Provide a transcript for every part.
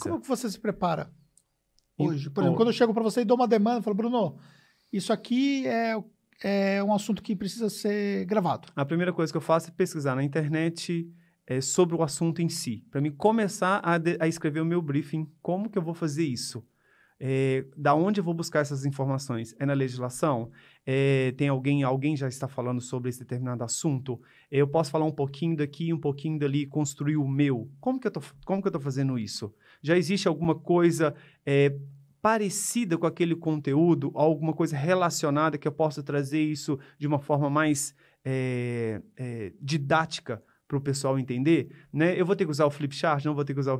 Como que você se prepara hoje? Por exemplo, quando eu chego para você e dou uma demanda, eu falo, Bruno, isso aqui é, é um assunto que precisa ser gravado. A primeira coisa que eu faço é pesquisar na internet é, sobre o assunto em si, para mim começar a, de, a escrever o meu briefing, como que eu vou fazer isso. É, da onde eu vou buscar essas informações? É na legislação? É, tem alguém, alguém já está falando sobre esse determinado assunto? Eu posso falar um pouquinho daqui, um pouquinho dali, construir o meu. Como que eu estou fazendo isso? Já existe alguma coisa é, parecida com aquele conteúdo, alguma coisa relacionada que eu possa trazer isso de uma forma mais didática para o pessoal entender, né? Eu vou ter que usar o Flipchart, não vou ter que usar o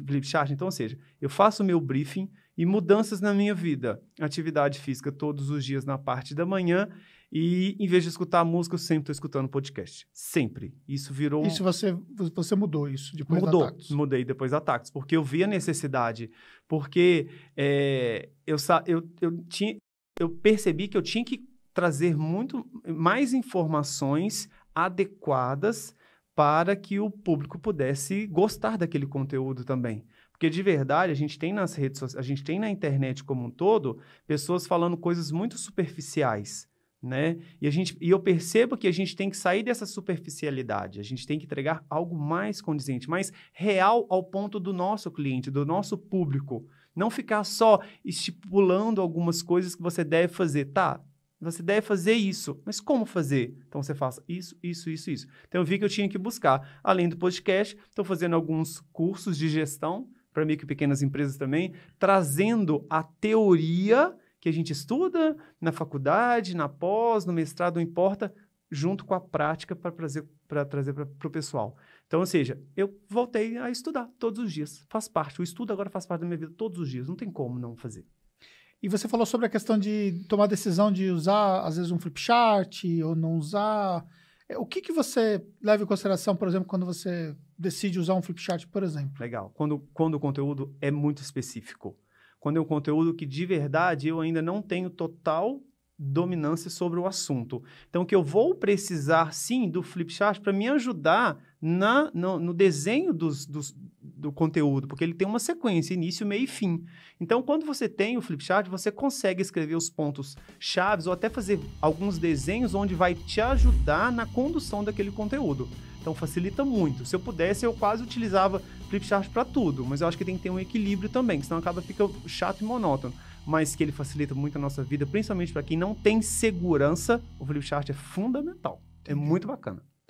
Flipchart. Então, ou seja, eu faço o meu briefing e mudanças na minha vida. Atividade física todos os dias na parte da manhã e em vez de escutar música, eu sempre estou escutando podcast. Sempre. Isso virou. Isso você, você mudou isso depois mudou, da Tactus? Mudei depois da Tactus, porque eu vi a necessidade. Porque é, eu, eu, eu, tinha, eu percebi que eu tinha que trazer muito mais informações adequadas para que o público pudesse gostar daquele conteúdo também. Porque de verdade, a gente tem nas redes sociais, a gente tem na internet como um todo, pessoas falando coisas muito superficiais, né? E, a gente, e eu percebo que a gente tem que sair dessa superficialidade, a gente tem que entregar algo mais condizente, mais real ao ponto do nosso cliente, do nosso público. Não ficar só estipulando algumas coisas que você deve fazer. Tá, você deve fazer isso. Mas como fazer? Então você faça isso, isso, isso, isso. Então eu vi que eu tinha que buscar. Além do podcast, estou fazendo alguns cursos de gestão para micro e pequenas empresas também, trazendo a teoria que a gente estuda na faculdade, na pós, no mestrado, não importa, junto com a prática para trazer para trazer para o pessoal. Então, ou seja, eu voltei a estudar todos os dias. Faz parte. O estudo agora faz parte da minha vida todos os dias. Não tem como não fazer. E você falou sobre a questão de tomar decisão de usar, às vezes, um flip chart ou não usar. É, o que, que você leva em consideração, por exemplo, quando você decide usar um flip chart, por exemplo? Legal. Quando, quando o conteúdo é muito específico. Quando é um conteúdo que, de verdade, eu ainda não tenho total dominância sobre o assunto. Então, que eu vou precisar, sim, do flip chart para me ajudar na, no, no desenho dos, dos, do conteúdo, porque ele tem uma sequência, início, meio e fim. Então, quando você tem o Flipchart, você consegue escrever os pontos chaves ou até fazer alguns desenhos onde vai te ajudar na condução daquele conteúdo. Então facilita muito. Se eu pudesse, eu quase utilizava Flipchart para tudo, mas eu acho que tem que ter um equilíbrio também, senão acaba ficando chato e monótono. Mas que ele facilita muito a nossa vida, principalmente para quem não tem segurança, o Flipchart é fundamental. É muito bacana.